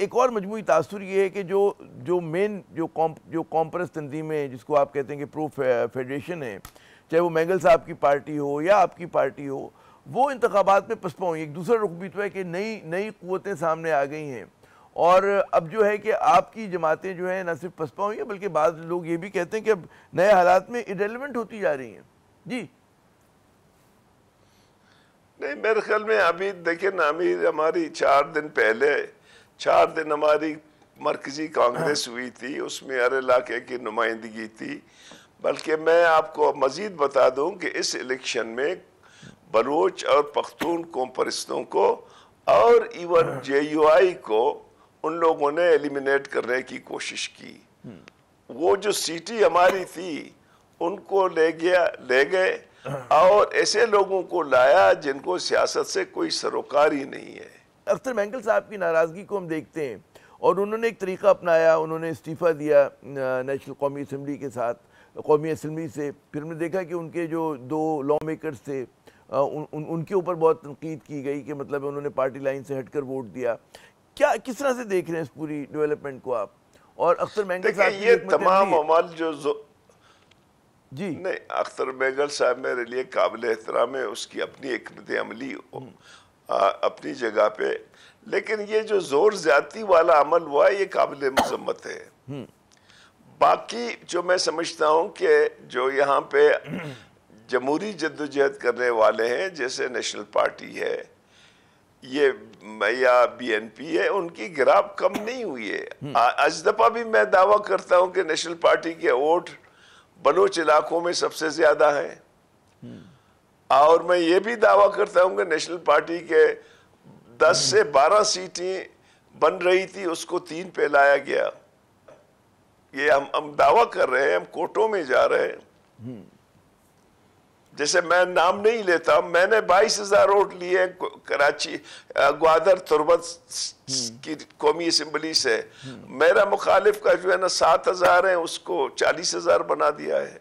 एक और मजमू तासर ये है कि जो जो मेन जो कॉम जो कॉम्प्रेस तंजीमें जिसको आप कहते हैं कि प्रो फेडरेशन है चाहे वो मैंगल साहब की पार्टी हो या आपकी पार्टी हो वो इंतबात में पसपा हुई एक दूसरा रुख भी तो है कि नई नई क़वतें सामने आ गई हैं और अब जो है कि आपकी जमातें जो हैं ना सिर्फ पसपा हुई हैं बल्कि बाद लोग ये भी कहते हैं कि अब नए हालात में इरेलीवेंट होती जा रही हैं जी नहीं मेरे ख्याल में अभी देखिए ना अभी हमारी चार दिन पहले चार दिन हमारी मरकजी कांग्रेस हुई थी उसमें हर इलाके की नुमाइंदगी थी बल्कि मैं आपको मज़ीद बता दूं कि इस इलेक्शन में बलोच और पख्तून को परिस्तों को और इवन जे यू आई को उन लोगों ने एलिमिनेट करने की कोशिश की वो जो सीटी हमारी थी उनको ले गया ले गए और ऐसे लोगों को लाया जिनको सियासत से कोई सरोकार ही नहीं है अख्तर मैंगल साहब की नाराज़गी को हम देखते हैं और उन्होंने एक तरीका अपनाया उन्होंने इस्तीफ़ा दिया नेशनल कौमी असम्बली के साथ कौमी असम्बली से फिर हमने देखा कि उनके जो दो लॉ मेकर्स थे उन, उन, उनके ऊपर बहुत तनकीद की गई कि मतलब उन्होंने पार्टी लाइन से हटकर वोट दिया क्या किस तरह से देख रहे हैं इस पूरी डेवलपमेंट को आप और अख्तर मैंगल साहब ये मतलब तमाम अमल जो, जी नहीं अख्तर मैंगल साहब मेरे लिए काबिल एहतराम है उसकी अपनी अमली हम्म। अपनी जगह पे लेकिन ये जो जोर ज्यादा वाला अमल हुआ ये काबिल मजम्मत है हम्म। बाकी जो मैं समझता हूँ कि जो यहाँ पे जमहूरी जद्दोजहद करने वाले हैं जैसे नेशनल पार्टी है ये या बीएनपी है उनकी गिराव कम नहीं हुई है हम्म। आज दफा भी मैं दावा करता हूँ कि नेशनल पार्टी के वोट बलोच इलाकों में सबसे ज्यादा है हम्म। और मैं ये भी दावा करता हूँ कि नेशनल पार्टी के 10 से 12 सीटें बन रही थी उसको तीन पे लाया गया ये हम हम दावा कर रहे हैं हम कोर्टों में जा रहे हैं जैसे मैं नाम नहीं लेता मैंने बाईस हजार वोट लिए कराची ग्वादर तुरबत हम्म। की कौमी असम्बली से मेरा मुखालिफ का जो है ना सात हजार है उसको चालीस हजार बना दिया है